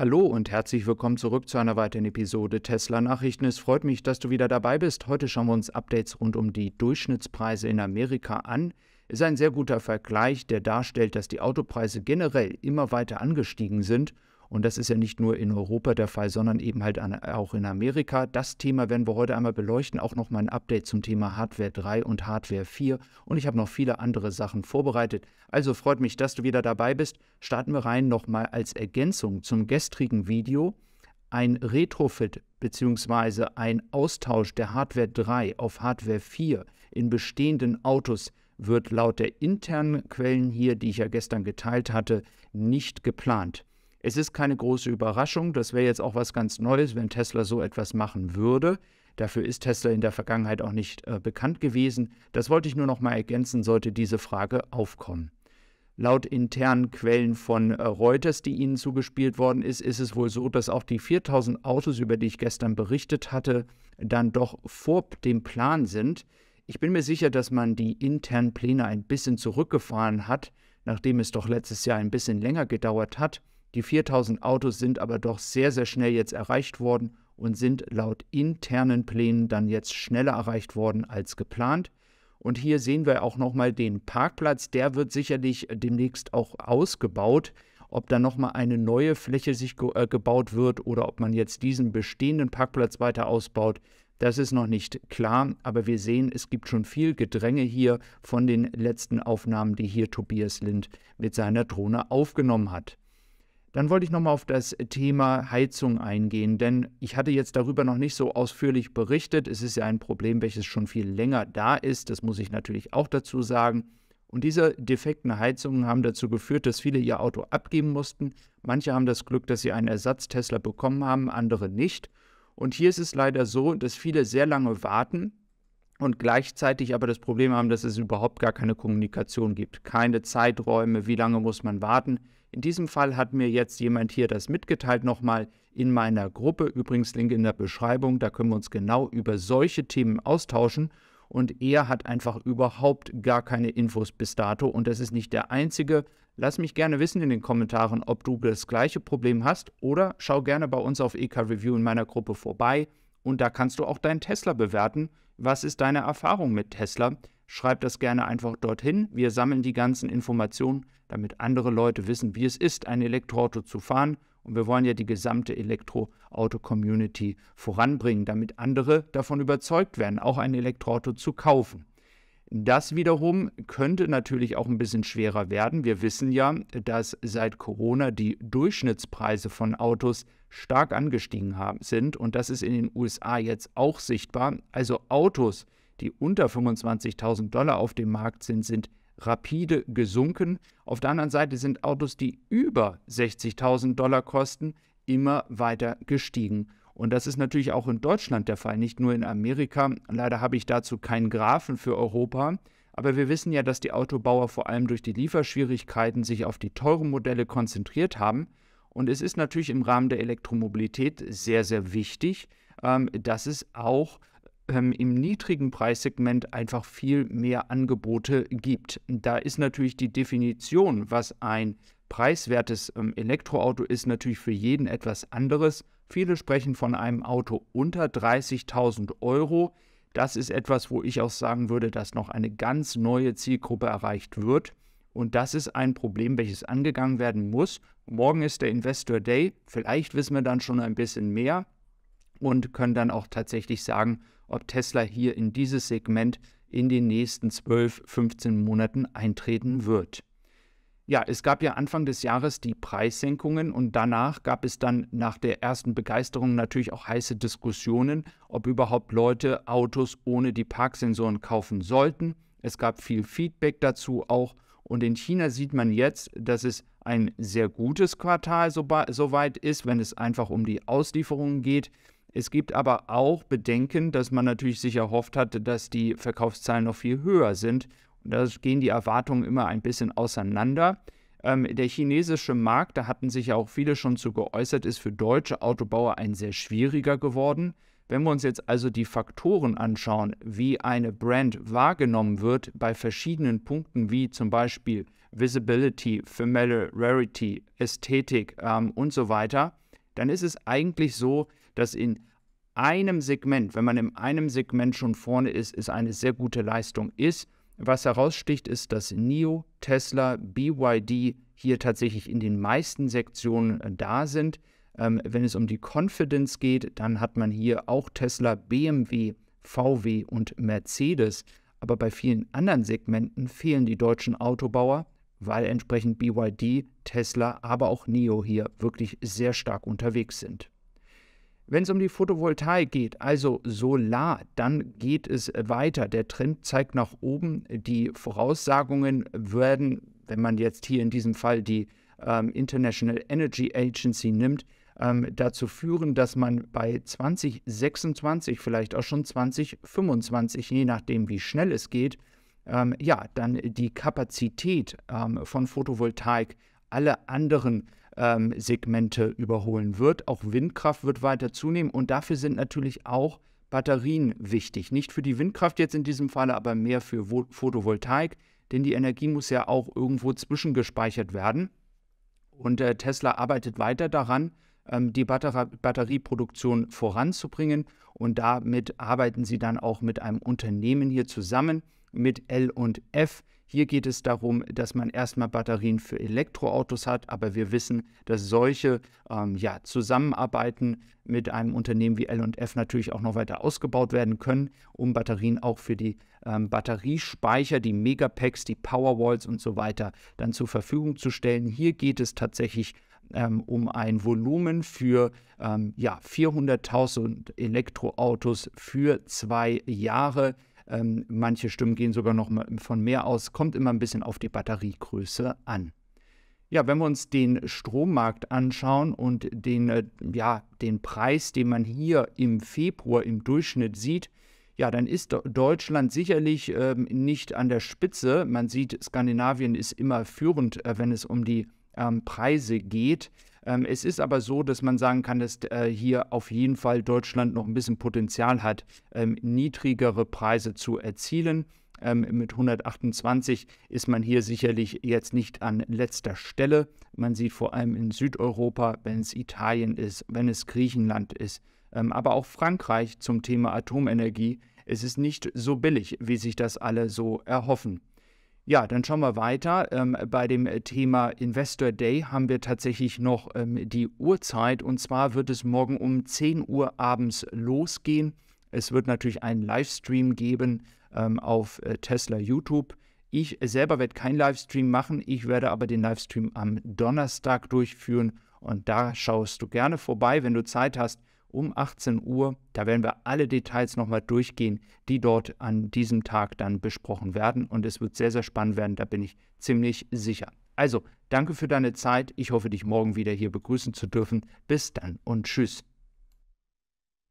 Hallo und herzlich willkommen zurück zu einer weiteren Episode Tesla Nachrichten. Es freut mich, dass du wieder dabei bist. Heute schauen wir uns Updates rund um die Durchschnittspreise in Amerika an. Ist ein sehr guter Vergleich, der darstellt, dass die Autopreise generell immer weiter angestiegen sind und das ist ja nicht nur in Europa der Fall, sondern eben halt an, auch in Amerika. Das Thema werden wir heute einmal beleuchten. Auch nochmal ein Update zum Thema Hardware 3 und Hardware 4. Und ich habe noch viele andere Sachen vorbereitet. Also freut mich, dass du wieder dabei bist. Starten wir rein nochmal als Ergänzung zum gestrigen Video. Ein Retrofit bzw. ein Austausch der Hardware 3 auf Hardware 4 in bestehenden Autos wird laut der internen Quellen hier, die ich ja gestern geteilt hatte, nicht geplant. Es ist keine große Überraschung, das wäre jetzt auch was ganz Neues, wenn Tesla so etwas machen würde. Dafür ist Tesla in der Vergangenheit auch nicht äh, bekannt gewesen. Das wollte ich nur noch mal ergänzen, sollte diese Frage aufkommen. Laut internen Quellen von äh, Reuters, die Ihnen zugespielt worden ist, ist es wohl so, dass auch die 4000 Autos, über die ich gestern berichtet hatte, dann doch vor dem Plan sind. Ich bin mir sicher, dass man die internen Pläne ein bisschen zurückgefahren hat, nachdem es doch letztes Jahr ein bisschen länger gedauert hat. Die 4000 Autos sind aber doch sehr, sehr schnell jetzt erreicht worden und sind laut internen Plänen dann jetzt schneller erreicht worden als geplant. Und hier sehen wir auch nochmal den Parkplatz. Der wird sicherlich demnächst auch ausgebaut. Ob da nochmal eine neue Fläche sich ge äh, gebaut wird oder ob man jetzt diesen bestehenden Parkplatz weiter ausbaut, das ist noch nicht klar. Aber wir sehen, es gibt schon viel Gedränge hier von den letzten Aufnahmen, die hier Tobias Lind mit seiner Drohne aufgenommen hat. Dann wollte ich nochmal auf das Thema Heizung eingehen, denn ich hatte jetzt darüber noch nicht so ausführlich berichtet. Es ist ja ein Problem, welches schon viel länger da ist, das muss ich natürlich auch dazu sagen. Und diese defekten Heizungen haben dazu geführt, dass viele ihr Auto abgeben mussten. Manche haben das Glück, dass sie einen Ersatz-Tesla bekommen haben, andere nicht. Und hier ist es leider so, dass viele sehr lange warten, und gleichzeitig aber das Problem haben, dass es überhaupt gar keine Kommunikation gibt, keine Zeiträume, wie lange muss man warten. In diesem Fall hat mir jetzt jemand hier das mitgeteilt, nochmal in meiner Gruppe, übrigens Link in der Beschreibung, da können wir uns genau über solche Themen austauschen. Und er hat einfach überhaupt gar keine Infos bis dato und das ist nicht der einzige. Lass mich gerne wissen in den Kommentaren, ob du das gleiche Problem hast oder schau gerne bei uns auf EK Review in meiner Gruppe vorbei und da kannst du auch deinen Tesla bewerten. Was ist deine Erfahrung mit Tesla? Schreib das gerne einfach dorthin. Wir sammeln die ganzen Informationen, damit andere Leute wissen, wie es ist, ein Elektroauto zu fahren. Und wir wollen ja die gesamte Elektroauto-Community voranbringen, damit andere davon überzeugt werden, auch ein Elektroauto zu kaufen. Das wiederum könnte natürlich auch ein bisschen schwerer werden. Wir wissen ja, dass seit Corona die Durchschnittspreise von Autos stark angestiegen haben, sind und das ist in den USA jetzt auch sichtbar. Also Autos, die unter 25.000 Dollar auf dem Markt sind, sind rapide gesunken. Auf der anderen Seite sind Autos, die über 60.000 Dollar kosten, immer weiter gestiegen. Und das ist natürlich auch in Deutschland der Fall, nicht nur in Amerika. Leider habe ich dazu keinen Graphen für Europa. Aber wir wissen ja, dass die Autobauer vor allem durch die Lieferschwierigkeiten sich auf die teuren Modelle konzentriert haben. Und es ist natürlich im Rahmen der Elektromobilität sehr, sehr wichtig, ähm, dass es auch ähm, im niedrigen Preissegment einfach viel mehr Angebote gibt. Da ist natürlich die Definition, was ein preiswertes ähm, Elektroauto ist, natürlich für jeden etwas anderes. Viele sprechen von einem Auto unter 30.000 Euro. Das ist etwas, wo ich auch sagen würde, dass noch eine ganz neue Zielgruppe erreicht wird. Und das ist ein Problem, welches angegangen werden muss. Morgen ist der Investor Day. Vielleicht wissen wir dann schon ein bisschen mehr und können dann auch tatsächlich sagen, ob Tesla hier in dieses Segment in den nächsten 12, 15 Monaten eintreten wird. Ja, es gab ja Anfang des Jahres die Preissenkungen und danach gab es dann nach der ersten Begeisterung natürlich auch heiße Diskussionen, ob überhaupt Leute Autos ohne die Parksensoren kaufen sollten. Es gab viel Feedback dazu auch und in China sieht man jetzt, dass es ein sehr gutes Quartal soweit ist, wenn es einfach um die Auslieferungen geht. Es gibt aber auch Bedenken, dass man natürlich sich erhofft hatte, dass die Verkaufszahlen noch viel höher sind. Da gehen die Erwartungen immer ein bisschen auseinander. Ähm, der chinesische Markt, da hatten sich ja auch viele schon zu geäußert, ist für deutsche Autobauer ein sehr schwieriger geworden. Wenn wir uns jetzt also die Faktoren anschauen, wie eine Brand wahrgenommen wird bei verschiedenen Punkten, wie zum Beispiel Visibility, Familiarity, Ästhetik ähm, und so weiter, dann ist es eigentlich so, dass in einem Segment, wenn man in einem Segment schon vorne ist, es eine sehr gute Leistung ist was heraussticht, ist, dass NIO, Tesla, BYD hier tatsächlich in den meisten Sektionen äh, da sind. Ähm, wenn es um die Confidence geht, dann hat man hier auch Tesla, BMW, VW und Mercedes. Aber bei vielen anderen Segmenten fehlen die deutschen Autobauer, weil entsprechend BYD, Tesla, aber auch NIO hier wirklich sehr stark unterwegs sind. Wenn es um die Photovoltaik geht, also Solar, dann geht es weiter. Der Trend zeigt nach oben. Die Voraussagungen werden, wenn man jetzt hier in diesem Fall die ähm, International Energy Agency nimmt, ähm, dazu führen, dass man bei 2026, vielleicht auch schon 2025, je nachdem wie schnell es geht, ähm, ja, dann die Kapazität ähm, von Photovoltaik alle anderen ähm, Segmente überholen wird. Auch Windkraft wird weiter zunehmen und dafür sind natürlich auch Batterien wichtig. Nicht für die Windkraft jetzt in diesem Falle, aber mehr für Photovoltaik, denn die Energie muss ja auch irgendwo zwischengespeichert werden. Und äh, Tesla arbeitet weiter daran, ähm, die Batter Batterieproduktion voranzubringen. Und damit arbeiten sie dann auch mit einem Unternehmen hier zusammen, mit L und F. Hier geht es darum, dass man erstmal Batterien für Elektroautos hat, aber wir wissen, dass solche ähm, ja, Zusammenarbeiten mit einem Unternehmen wie LF natürlich auch noch weiter ausgebaut werden können, um Batterien auch für die ähm, Batteriespeicher, die Megapacks, die Powerwalls und so weiter dann zur Verfügung zu stellen. Hier geht es tatsächlich ähm, um ein Volumen für ähm, ja, 400.000 Elektroautos für zwei Jahre. Ähm, manche Stimmen gehen sogar noch von mehr aus. Kommt immer ein bisschen auf die Batteriegröße an. Ja, wenn wir uns den Strommarkt anschauen und den, äh, ja, den Preis, den man hier im Februar im Durchschnitt sieht, ja, dann ist Deutschland sicherlich ähm, nicht an der Spitze. Man sieht, Skandinavien ist immer führend, äh, wenn es um die ähm, Preise geht. Ähm, es ist aber so, dass man sagen kann, dass äh, hier auf jeden Fall Deutschland noch ein bisschen Potenzial hat, ähm, niedrigere Preise zu erzielen. Ähm, mit 128 ist man hier sicherlich jetzt nicht an letzter Stelle. Man sieht vor allem in Südeuropa, wenn es Italien ist, wenn es Griechenland ist, ähm, aber auch Frankreich zum Thema Atomenergie. Es ist nicht so billig, wie sich das alle so erhoffen. Ja, dann schauen wir weiter. Ähm, bei dem äh, Thema Investor Day haben wir tatsächlich noch ähm, die Uhrzeit. Und zwar wird es morgen um 10 Uhr abends losgehen. Es wird natürlich einen Livestream geben ähm, auf äh, Tesla YouTube. Ich selber werde keinen Livestream machen. Ich werde aber den Livestream am Donnerstag durchführen. Und da schaust du gerne vorbei, wenn du Zeit hast um 18 Uhr. Da werden wir alle Details nochmal durchgehen, die dort an diesem Tag dann besprochen werden. Und es wird sehr, sehr spannend werden, da bin ich ziemlich sicher. Also, danke für deine Zeit. Ich hoffe, dich morgen wieder hier begrüßen zu dürfen. Bis dann und tschüss.